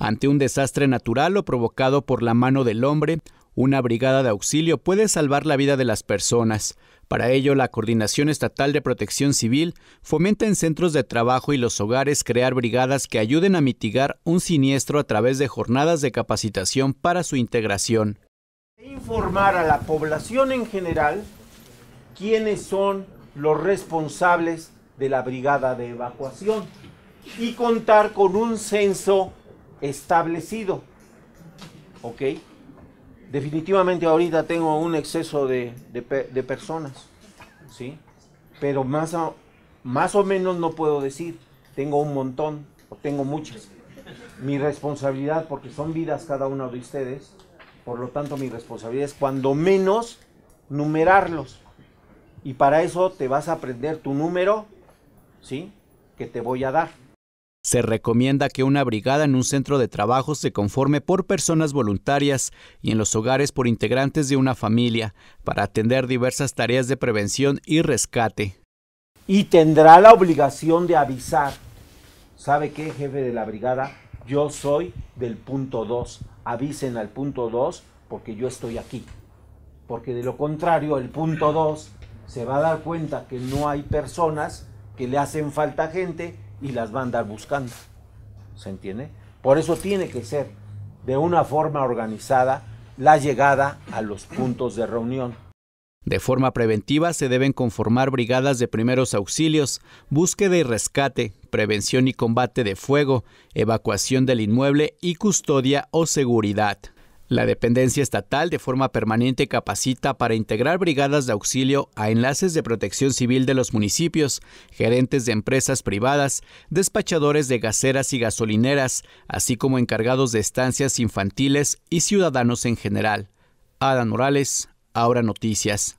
Ante un desastre natural o provocado por la mano del hombre, una brigada de auxilio puede salvar la vida de las personas. Para ello, la Coordinación Estatal de Protección Civil fomenta en centros de trabajo y los hogares crear brigadas que ayuden a mitigar un siniestro a través de jornadas de capacitación para su integración. Informar a la población en general quiénes son los responsables de la brigada de evacuación y contar con un censo establecido. ¿Ok? Definitivamente ahorita tengo un exceso de, personas. ¿Sí? Pero más, más o menos no puedo decir, tengo un montón o tengo muchas. Mi responsabilidad, porque son vidas cada uno de ustedes, por lo tanto mi responsabilidad es cuando menos numerarlos. Y para eso te vas a aprender tu número, ¿sí? Que te voy a dar. Se recomienda que una brigada en un centro de trabajo se conforme por personas voluntarias y en los hogares por integrantes de una familia para atender diversas tareas de prevención y rescate. Y tendrá la obligación de avisar. ¿Sabe qué, jefe de la brigada? Yo soy del punto 2. Avisen al punto 2 porque yo estoy aquí. Porque de lo contrario, el punto 2 se va a dar cuenta que no hay personas, que le hacen falta gente y las va a andar buscando. ¿Se entiende? Por eso tiene que ser de una forma organizada la llegada a los puntos de reunión. De forma preventiva se deben conformar brigadas de primeros auxilios, búsqueda y rescate, prevención y combate de fuego, evacuación del inmueble y custodia o seguridad. La dependencia estatal de forma permanente capacita para integrar brigadas de auxilio a enlaces de protección civil de los municipios, gerentes de empresas privadas, despachadores de gaseras y gasolineras, así como encargados de estancias infantiles y ciudadanos en general. Adán Morales, Ahora Noticias.